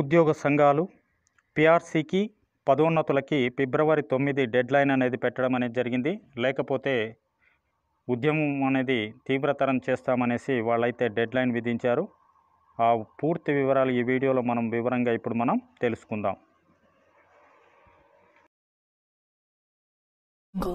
ఉద్యోగ సంఘాలు పిఆర్సీకి పదోన్నతులకి ఫిబ్రవరి తొమ్మిది డెడ్లైన్ అనేది పెట్టడం అనేది జరిగింది లేకపోతే ఉద్యమం అనేది తీవ్రతరం చేస్తామనేసి వాళ్ళైతే డెడ్లైన్ విధించారు ఆ పూర్తి వివరాలు ఈ వీడియోలో మనం వివరంగా ఇప్పుడు మనం తెలుసుకుందాం Go.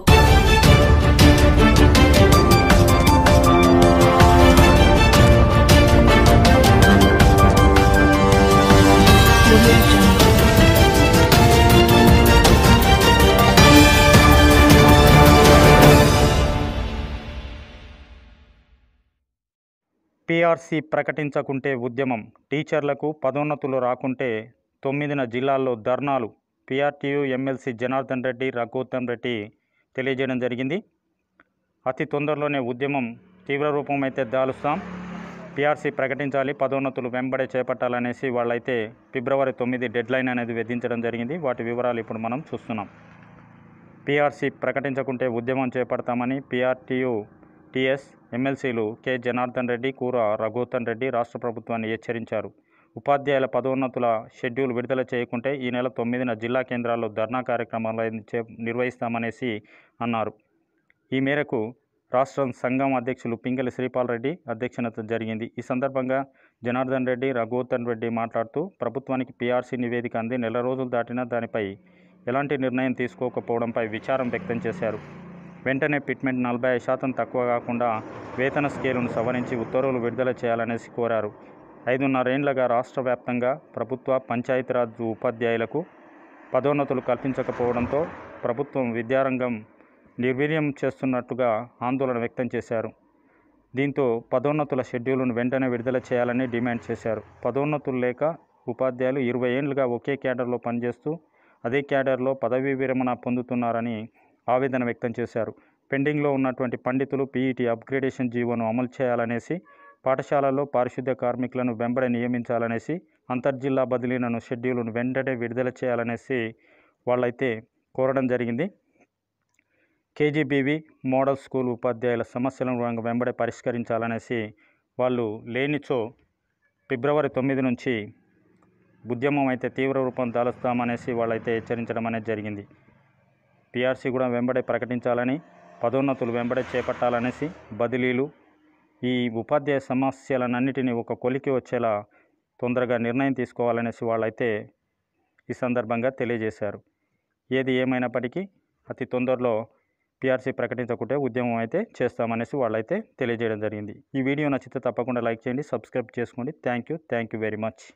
పిఆర్సీ ప్రకటించకుంటే ఉద్యమం టీచర్లకు పదోన్నతులు రాకుంటే తొమ్మిదిన జిల్లాల్లో ధర్నాలు పిఆర్టీయు ఎమ్మెల్సీ జనార్దన్ రెడ్డి రఘుత్తం రెడ్డి తెలియజేయడం జరిగింది అతి తొందరలోనే ఉద్యమం తీవ్ర రూపం అయితే దాలుస్తాం పీఆర్సీ ప్రకటించాలి పదోన్నతులు వెంబడే చేపట్టాలనేసి వాళ్ళైతే ఫిబ్రవరి తొమ్మిది డెడ్లైన్ అనేది విధించడం జరిగింది వాటి వివరాలు ఇప్పుడు మనం చూస్తున్నాం పిఆర్సీ ప్రకటించకుంటే ఉద్యమం చేపడతామని పిఆర్టీయు టీఎస్ ఎమ్మెల్సీలు కె జనార్దన్ రెడ్డి కూర రఘువతన్ రెడ్డి రాష్ట్ర ప్రభుత్వాన్ని హెచ్చరించారు ఉపాధ్యాయుల పదోన్నతుల షెడ్యూల్ విడుదల చేయకుంటే ఈ నెల తొమ్మిదిన జిల్లా కేంద్రాల్లో ధర్నా కార్యక్రమాలు నిర్వహిస్తామనేసి అన్నారు ఈ మేరకు రాష్ట్ర సంఘం అధ్యక్షులు పింగలి రెడ్డి అధ్యక్షత జరిగింది ఈ సందర్భంగా జనార్దన్ రెడ్డి రఘువతన్ రెడ్డి మాట్లాడుతూ ప్రభుత్వానికి పీఆర్సీ నివేదిక అంది నెల రోజులు దాటినా దానిపై ఎలాంటి నిర్ణయం తీసుకోకపోవడంపై విచారం వ్యక్తం చేశారు వెంటనే ఫిట్మెంట్ నలభై శాతం తక్కువ కాకుండా వేతన స్కేలును సవరించి ఉత్తర్వులు విడుదల చేయాలనేసి కోరారు ఐదున్నరేండ్లగా రాష్ట్ర వ్యాప్తంగా ప్రభుత్వ పంచాయతీరాజ్ ఉపాధ్యాయులకు పదోన్నతులు కల్పించకపోవడంతో ప్రభుత్వం విద్యారంగం నిర్వీర్యం చేస్తున్నట్టుగా ఆందోళన వ్యక్తం చేశారు దీంతో పదోన్నతుల షెడ్యూల్ను వెంటనే విడుదల చేయాలని డిమాండ్ చేశారు పదోన్నతులు లేక ఉపాధ్యాయులు ఇరవై ఏండ్లుగా ఒకే క్యాడర్లో పనిచేస్తూ అదే క్యాడర్లో పదవీ విరమణ పొందుతున్నారని ఆవేదన వ్యక్తం చేశారు పెండింగ్లో ఉన్నటువంటి పండితులు పీఈటీ అప్గ్రేడేషన్ జీవోను అమలు చేయాలనేసి పాఠశాలల్లో పారిశుద్ధ్య కార్మికులను వెంబడి నియమించాలనేసి అంతర్జిల్లా బదిలీలను షెడ్యూల్ను వెంటనే విడుదల చేయాలనేసి వాళ్ళైతే కోరడం జరిగింది కేజీబీవీ మోడల్ స్కూల్ ఉపాధ్యాయుల సమస్యలను వెంబడి పరిష్కరించాలనేసి వాళ్ళు లేనిచో ఫిబ్రవరి తొమ్మిది నుంచి ఉద్యమం అయితే తీవ్ర రూపం దాలుస్తామనేసి వాళ్ళైతే హెచ్చరించడం అనేది జరిగింది పీఆర్సీ కూడా వెంబడే ప్రకటించాలని పదోన్నతులు వెంబడే చేపట్టాలనేసి బదిలీలు ఈ ఉపాధ్యాయ సమస్యలన్నిటినీ ఒక కొలికి వచ్చేలా తొందరగా నిర్ణయం తీసుకోవాలనేసి వాళ్ళైతే ఈ సందర్భంగా తెలియజేశారు ఏది ఏమైనప్పటికీ అతి తొందరలో పీఆర్సీ ప్రకటించకుంటే ఉద్యమం అయితే చేస్తామనేసి వాళ్ళైతే తెలియజేయడం జరిగింది ఈ వీడియో నచ్చితే తప్పకుండా లైక్ చేయండి సబ్స్క్రైబ్ చేసుకోండి thank you thank you very much